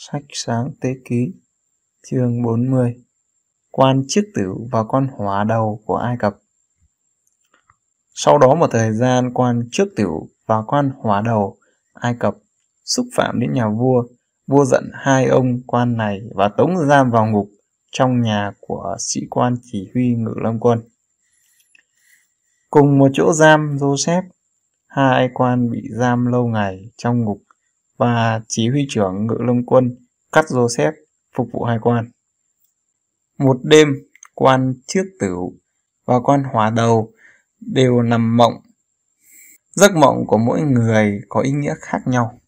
Sách sáng tế ký chương 40 Quan chiếc tử và con hỏa đầu của Ai Cập Sau đó một thời gian quan trước tử và quan hỏa đầu Ai Cập xúc phạm đến nhà vua Vua giận hai ông quan này và tống giam vào ngục trong nhà của sĩ quan chỉ huy ngự lâm quân. Cùng một chỗ giam Joseph, hai quan bị giam lâu ngày trong ngục và chỉ huy trưởng ngự lâm quân cắt Joseph phục vụ hai quan. Một đêm, quan trước tử và quan hỏa đầu đều nằm mộng. Giấc mộng của mỗi người có ý nghĩa khác nhau.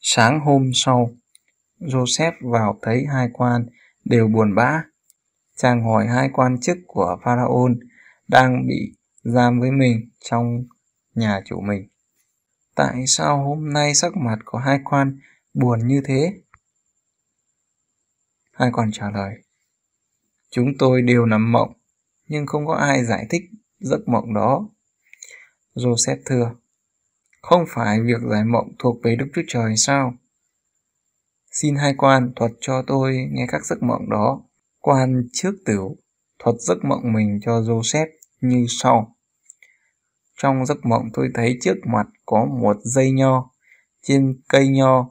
Sáng hôm sau, Joseph vào thấy hai quan đều buồn bã. Chàng hỏi hai quan chức của Pharaon đang bị giam với mình trong nhà chủ mình tại sao hôm nay sắc mặt của hai quan buồn như thế? Hai quan trả lời, chúng tôi đều nằm mộng, nhưng không có ai giải thích giấc mộng đó. Joseph thưa, không phải việc giải mộng thuộc về Đức Chúa Trời sao? Xin hai quan thuật cho tôi nghe các giấc mộng đó. Quan trước tiểu thuật giấc mộng mình cho Joseph như sau. Trong giấc mộng tôi thấy trước mặt có một dây nho, trên cây nho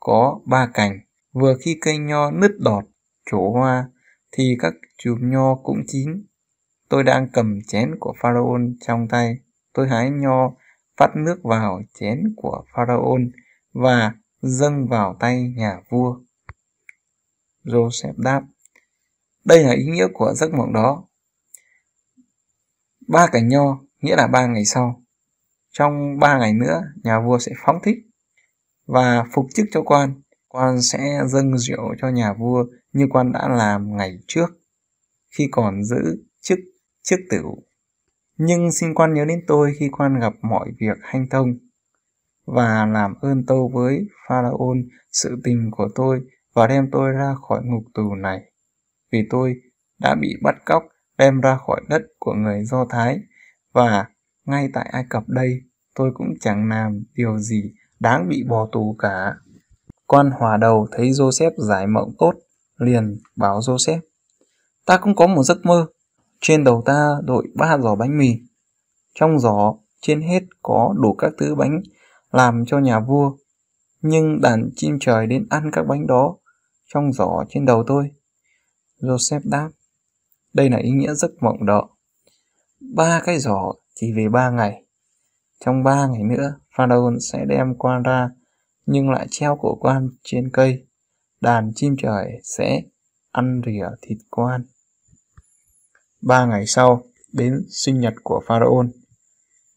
có ba cành. Vừa khi cây nho nứt đọt, trổ hoa, thì các chùm nho cũng chín. Tôi đang cầm chén của Pharaoh trong tay. Tôi hái nho, vắt nước vào chén của Pharaoh và dâng vào tay nhà vua. Joseph đáp, đây là ý nghĩa của giấc mộng đó. Ba cành nho nghĩa là ba ngày sau. Trong ba ngày nữa, nhà vua sẽ phóng thích và phục chức cho quan. Quan sẽ dâng rượu cho nhà vua như quan đã làm ngày trước khi còn giữ chức chức tửu Nhưng xin quan nhớ đến tôi khi quan gặp mọi việc hanh thông và làm ơn tôi với Pharaoh sự tình của tôi và đem tôi ra khỏi ngục tù này vì tôi đã bị bắt cóc đem ra khỏi đất của người Do Thái và ngay tại Ai Cập đây, tôi cũng chẳng làm điều gì đáng bị bỏ tù cả. Quan hòa đầu thấy Joseph giải mộng tốt, liền bảo Joseph, ta cũng có một giấc mơ, trên đầu ta đội ba giỏ bánh mì. Trong giỏ, trên hết có đủ các thứ bánh làm cho nhà vua, nhưng đàn chim trời đến ăn các bánh đó trong giỏ trên đầu tôi. Joseph đáp, đây là ý nghĩa giấc mộng đó ba cái giỏ chỉ về ba ngày. Trong ba ngày nữa, Pharaoh sẽ đem quan ra nhưng lại treo cổ quan trên cây. Đàn chim trời sẽ ăn rỉa thịt quan. Ba ngày sau, đến sinh nhật của Pharaoh.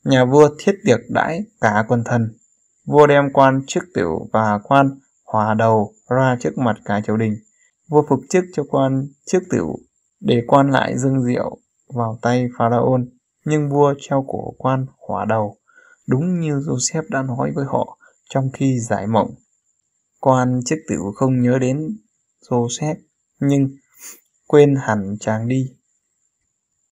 Nhà vua thiết tiệc đãi cả quần thần. Vua đem quan trước tiểu và quan hòa đầu ra trước mặt cả triều đình. Vua phục chức cho quan trước tiểu để quan lại dương diệu vào tay Pharaoh, nhưng vua treo cổ quan hỏa đầu, đúng như Joseph đã nói với họ trong khi giải mộng. Quan chức tử không nhớ đến Joseph, nhưng quên hẳn chàng đi